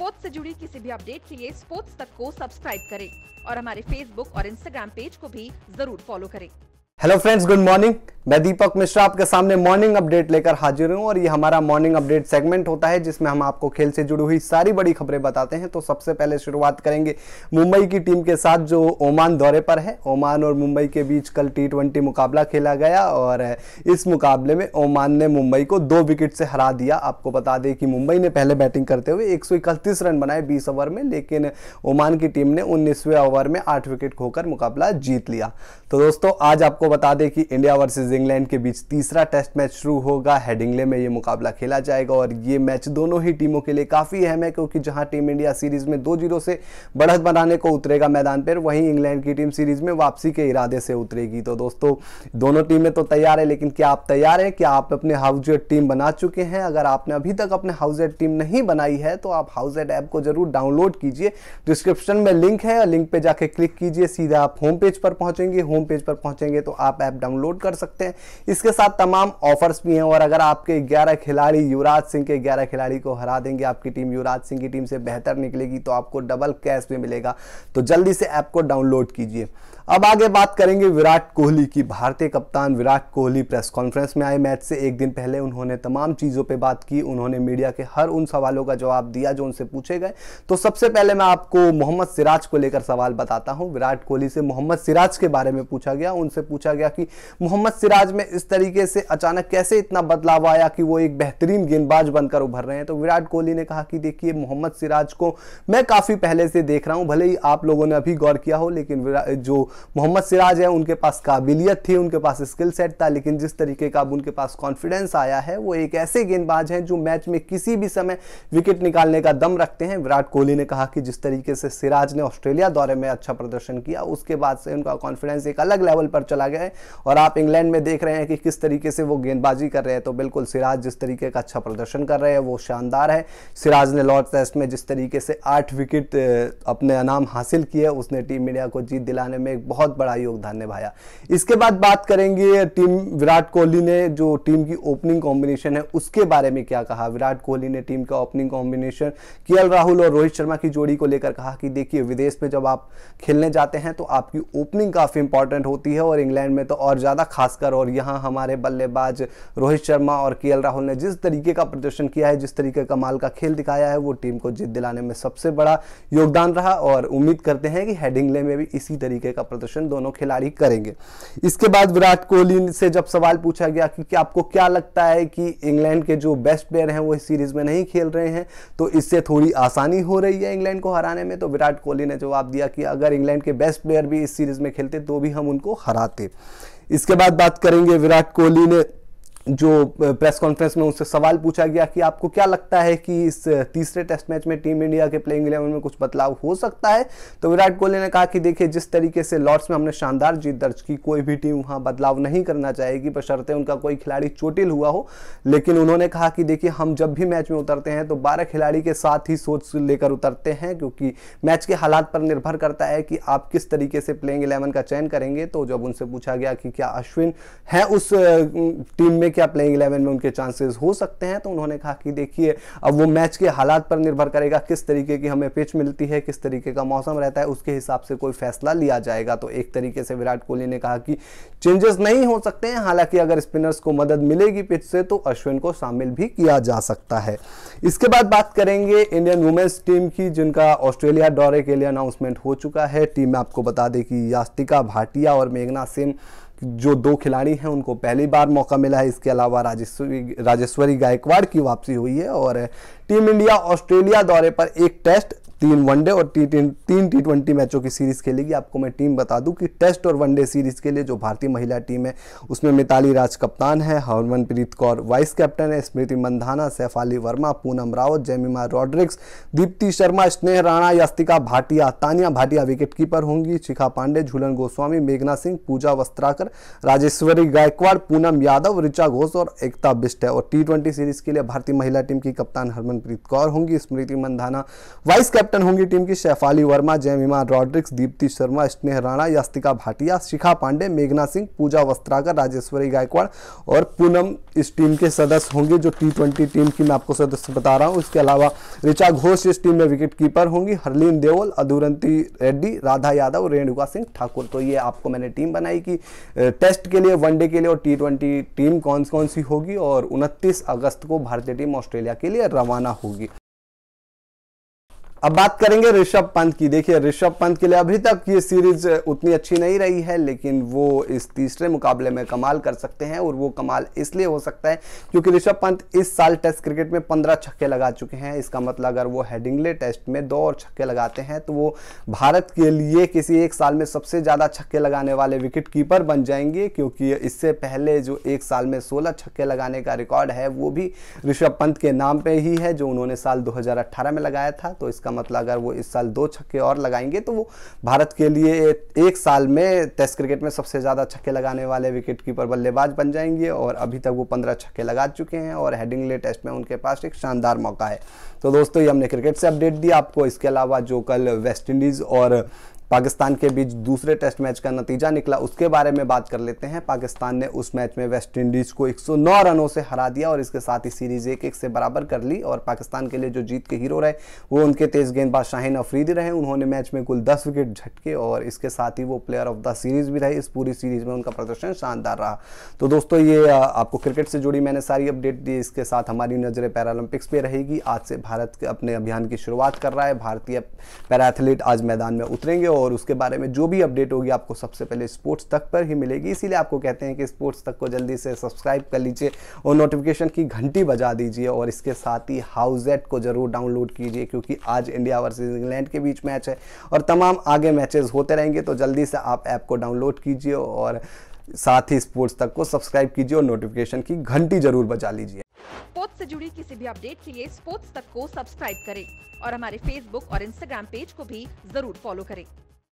sports से जुड़ी किसी भी अपडेट के लिए स्पोर्ट्स तक को सब्सक्राइब करें और हमारे फेसबुक और इंस्टाग्राम पेज को भी जरूर फॉलो करें हेलो फ्रेंड्स गुड मॉर्निंग मैं दीपक मिश्रा आपके सामने मॉर्निंग अपडेट लेकर हाजिर हूं और ये हमारा मॉर्निंग अपडेट सेगमेंट होता है जिसमें हम आपको खेल से जुड़ी हुई सारी बड़ी खबरें बताते हैं तो सबसे पहले शुरुआत करेंगे मुंबई की टीम के साथ जो ओमान दौरे पर है ओमान और मुंबई के बीच कल टी मुकाबला खेला गया और इस मुकाबले में ओमान ने मुंबई को दो विकेट से हरा दिया आपको बता दें कि मुंबई ने पहले बैटिंग करते हुए एक रन बनाए बीस ओवर में लेकिन ओमान की टीम ने उन्नीसवें ओवर में आठ विकेट खोकर मुकाबला जीत लिया तो दोस्तों आज आपको बता दें कि इंडिया वर्सेज वर्सेस इंग्लैंड के बीच तीसरा टेस्ट मैच शुरू होगा हेडिंगले में ये मुकाबला खेला जाएगा और ये मैच दोनों ही टीमों के लिए काफ़ी अहम है क्योंकि जहां टीम इंडिया सीरीज में दो जीरो से बढ़त बनाने को उतरेगा मैदान पर वहीं इंग्लैंड की टीम सीरीज में वापसी के इरादे से उतरेगी तो दोस्तों दोनों टीमें तो तैयार है लेकिन क्या आप तैयार हैं क्या आप अपने हाउस टीम बना चुके हैं अगर आपने अभी तक अपने हाउस टीम नहीं बनाई है तो आप हाउस ऐप को जरूर डाउनलोड कीजिए डिस्क्रिप्शन में लिंक है लिंक पर जाके क्लिक कीजिए सीधा आप होम पेज पर पहुंचेंगे होम पेज पर पहुंचेंगे तो आप ऐप डाउनलोड कर सकते सकते हैं इसके साथ तमाम ऑफर्स भी हैं और अगर आपके 11 खिलाड़ी युवराज सिंह के 11 खिलाड़ी को हरा देंगे आपकी टीम युवराज सिंह की टीम से बेहतर निकलेगी तो आपको डबल कैश भी मिलेगा तो जल्दी से ऐप को डाउनलोड कीजिए अब आगे बात करेंगे विराट कोहली की भारतीय कप्तान विराट कोहली प्रेस कॉन्फ्रेंस में आए मैच से एक दिन पहले उन्होंने तमाम चीज़ों पर बात की उन्होंने मीडिया के हर उन सवालों का जवाब दिया जो उनसे पूछे गए तो सबसे पहले मैं आपको मोहम्मद सिराज को लेकर सवाल बताता हूँ विराट कोहली से मोहम्मद सिराज के बारे में पूछा गया उनसे पूछा गया कि मोहम्मद युवराज में इस तरीके से अचानक कैसे इतना बदलाव आया कि वो एक बेहतरीन गेंदबाज बनकर उभर रहे हैं तो विराट कोहली ने कहा कि देखिए मोहम्मद सिराज को मैं काफ़ी पहले से देख रहा हूं भले ही आप लोगों ने अभी गौर किया हो लेकिन जो मोहम्मद सिराज है उनके पास काबिलियत थी उनके पास स्किल सेट था लेकिन जिस तरीके का अब उनके पास कॉन्फिडेंस आया है वो एक ऐसे गेंदबाज हैं जो मैच में किसी भी समय विकेट निकालने का दम रखते हैं विराट कोहली ने कहा कि जिस तरीके से सिराज ने ऑस्ट्रेलिया दौरे में अच्छा प्रदर्शन किया उसके बाद से उनका कॉन्फिडेंस एक अलग लेवल पर चला गया है और आप इंग्लैंड में में देख रहे हैं कि किस तरीके से वो गेंदबाजी कर रहे हैं तो बिल्कुल सिराज जिस तरीके का अच्छा प्रदर्शन कर रहे हैं वो शानदार है सिराज ने लॉर्ड टेस्ट में जिस तरीके से आठ विकेट अपने अनाम हासिल किए उसने टीम इंडिया को जीत दिलाने में एक बहुत बड़ा योगदान निभाया इसके बाद बात करेंगे टीम विराट कोहली ने जो टीम की ओपनिंग कॉम्बिनेशन है उसके बारे में क्या कहा विराट कोहली ने टीम का ओपनिंग कॉम्बिनेशन के राहुल और रोहित शर्मा की जोड़ी को लेकर कहा कि देखिए विदेश में जब आप खेलने जाते हैं तो आपकी ओपनिंग काफ़ी इंपॉर्टेंट होती है और इंग्लैंड में तो और ज़्यादा खासकर जाकर और यहाँ हमारे बल्लेबाज रोहित शर्मा और के राहुल ने जिस तरीके का प्रदर्शन किया है जिस तरीके का माल का खेल दिखाया है वो टीम को जीत दिलाने में सबसे बड़ा योगदान रहा और उम्मीद करते हैं कि हेडिंगले में भी इसी तरीके का प्रदर्शन दोनों खिलाड़ी करेंगे इसके बाद विराट कोहली से जब सवाल पूछा गया कि आपको क्या लगता है कि इंग्लैंड के जो बेस्ट प्लेयर हैं वो इस सीरीज में नहीं खेल रहे हैं तो इससे थोड़ी आसानी हो रही है इंग्लैंड को हराने में तो विराट कोहली ने जवाब दिया कि अगर इंग्लैंड के बेस्ट प्लेयर भी इस सीरीज में खेलते तो भी हम उनको हराते इसके बाद बात करेंगे विराट कोहली ने जो प्रेस कॉन्फ्रेंस में उनसे सवाल पूछा गया कि आपको क्या लगता है कि इस तीसरे टेस्ट मैच में टीम इंडिया के प्लेइंग इलेवन में कुछ बदलाव हो सकता है तो विराट कोहली ने कहा कि देखिए जिस तरीके से लॉर्ड्स में हमने शानदार जीत दर्ज की कोई भी टीम वहाँ बदलाव नहीं करना चाहेगी बशर्ते उनका कोई खिलाड़ी चोटिल हुआ हो लेकिन उन्होंने कहा कि देखिए हम जब भी मैच में उतरते हैं तो बारह खिलाड़ी के साथ ही सोच लेकर उतरते हैं क्योंकि मैच के हालात पर निर्भर करता है कि आप किस तरीके से प्लेइंग इलेवन का चयन करेंगे तो जब उनसे पूछा गया कि क्या अश्विन है उस टीम में क्या प्लेइंग इलेवन में उनके चांसेस हो सकते हैं तो उन्होंने कहा कि देखिए अब वो मैच के हालात पर निर्भर करेगा किस तरीके की हमें पिच मिलती है किस तरीके का मौसम रहता है उसके हिसाब से कोई फैसला लिया जाएगा तो एक तरीके से विराट कोहली ने कहा कि चेंजेस नहीं हो सकते हैं हालांकि अगर स्पिनर्स को मदद मिलेगी पिच से तो अश्विन को शामिल भी किया जा सकता है इसके बाद बात करेंगे इंडियन वुमेन्स टीम की जिनका ऑस्ट्रेलिया दौरे के लिए अनाउंसमेंट हो चुका है टीम में आपको बता दें कि यास्तिका भाटिया और मेघना सिंह जो दो खिलाड़ी हैं उनको पहली बार मौका मिला है इसके अलावा राजेश्वरी राजेश्वरी गायकवाड़ की वापसी हुई है और टीम इंडिया ऑस्ट्रेलिया दौरे पर एक टेस्ट तीन वनडे और टी तीन तीन टी ट्वेंटी मैचों की सीरीज़ खेलेगी आपको मैं टीम बता दूं कि टेस्ट और वनडे सीरीज़ के लिए जो भारतीय महिला टीम है उसमें मिताली राज कप्तान है हरमनप्रीत कौर वाइस कैप्टन है स्मृति मंधाना सैफाली वर्मा पूनम रावत जयमिमा रॉड्रिक्स दीप्ति शर्मा स्नेह राणा यास्तिका भाटिया तानिया भाटिया कीपर होंगी शिखा पांडे झूलन गोस्वामी मेघना सिंह पूजा वस्त्राकर राजेश्वरी गायकवाड़ पूनम यादव ऋचा घोष और एकता बिस्ट है और टी सीरीज़ के लिए भारतीय महिला टीम की कप्तान हरमनप्रीत कौर होंगी Smriti Mandhana vice captain captain होंगी टीम की शैफाली वर्मा जयमिमा रॉड्रिक्स दीप्ति शर्मा स्नेह राणा यास्तिका भाटिया शिखा पांडे मेघना सिंह पूजा वस्त्राकर राजेश्वरी गायकवाड़ और पूनम इस टीम के सदस्य होंगे जो टी ट्वेंटी टीम की मैं आपको सदस्य बता रहा हूँ इसके अलावा ऋचा घोष इस टीम में विकेट कीपर होंगी हरलीन देओल अधूरंती रेड्डी राधा यादव रेणुका सिंह ठाकुर तो ये आपको मैंने टीम बनाई कि टेस्ट के लिए वनडे के लिए और टी ट्वेंटी टीम कौन कौन सी होगी और उनतीस अगस्त को भारतीय टीम ऑस्ट्रेलिया के लिए रवाना होगी अब बात करेंगे ऋषभ पंत की देखिए ऋषभ पंत के लिए अभी तक ये सीरीज उतनी अच्छी नहीं रही है लेकिन वो इस तीसरे मुकाबले में कमाल कर सकते हैं और वो कमाल इसलिए हो सकता है क्योंकि ऋषभ पंत इस साल टेस्ट क्रिकेट में पंद्रह छक्के लगा चुके हैं इसका मतलब अगर वो हेडिंगले टेस्ट में दो और छक्के लगाते हैं तो वो भारत के लिए किसी एक साल में सबसे ज़्यादा छक्के लगाने वाले विकेट कीपर बन जाएंगे क्योंकि इससे पहले जो एक साल में सोलह छक्के लगाने का रिकॉर्ड है वो भी ऋषभ पंत के नाम पर ही है जो उन्होंने साल दो में लगाया था तो इसका इसका मतलब अगर वो इस साल दो छक्के और लगाएंगे तो वो भारत के लिए एक साल में टेस्ट क्रिकेट में सबसे ज़्यादा छक्के लगाने वाले विकेट कीपर बल्लेबाज बन जाएंगे और अभी तक वो पंद्रह छक्के लगा चुके हैं और हेडिंगले टेस्ट में उनके पास एक शानदार मौका है तो दोस्तों ये हमने क्रिकेट से अपडेट दिया आपको इसके अलावा जो कल वेस्ट इंडीज़ और पाकिस्तान के बीच दूसरे टेस्ट मैच का नतीजा निकला उसके बारे में बात कर लेते हैं पाकिस्तान ने उस मैच में वेस्ट इंडीज़ को 109 रनों से हरा दिया और इसके साथ ही सीरीज एक एक से बराबर कर ली और पाकिस्तान के लिए जो जीत के हीरो रहे वो उनके तेज़ गेंदबाज शाहिन अफरीदी रहे उन्होंने मैच में कुल दस विकेट झटके और इसके साथ ही वो प्लेयर ऑफ द सीरीज़ भी रहे इस पूरी सीरीज़ में उनका प्रदर्शन शानदार रहा तो दोस्तों ये आपको क्रिकेट से जुड़ी मैंने सारी अपडेट दी इसके साथ हमारी नज़रें पैरालंपिक्स पे रहेगी आज से भारत अपने अभियान की शुरुआत कर रहा है भारतीय पैराथलीट आज मैदान में उतरेंगे और उसके बारे में जो भी अपडेट होगी आपको सबसे पहले स्पोर्ट्स तक पर ही मिलेगी इसीलिए आपको कहते हैं कि स्पोर्ट्स तक को जल्दी से सब्सक्राइब कर लीजिए और नोटिफिकेशन की घंटी बजा दीजिए और इसके साथ ही एट को ज़रूर डाउनलोड कीजिए क्योंकि आज इंडिया वर्सेज इंग्लैंड के बीच मैच है और तमाम आगे मैचेस होते रहेंगे तो जल्दी से आप ऐप को डाउनलोड कीजिए और साथ ही स्पोर्ट्स तक को सब्सक्राइब कीजिए और नोटिफिकेशन की घंटी जरूर बजा लीजिए स्पोर्ट्स से जुड़ी किसी भी अपडेट के लिए स्पोर्ट्स तक को सब्सक्राइब करें और हमारे फेसबुक और इंस्टाग्राम पेज को भी जरूर फॉलो करें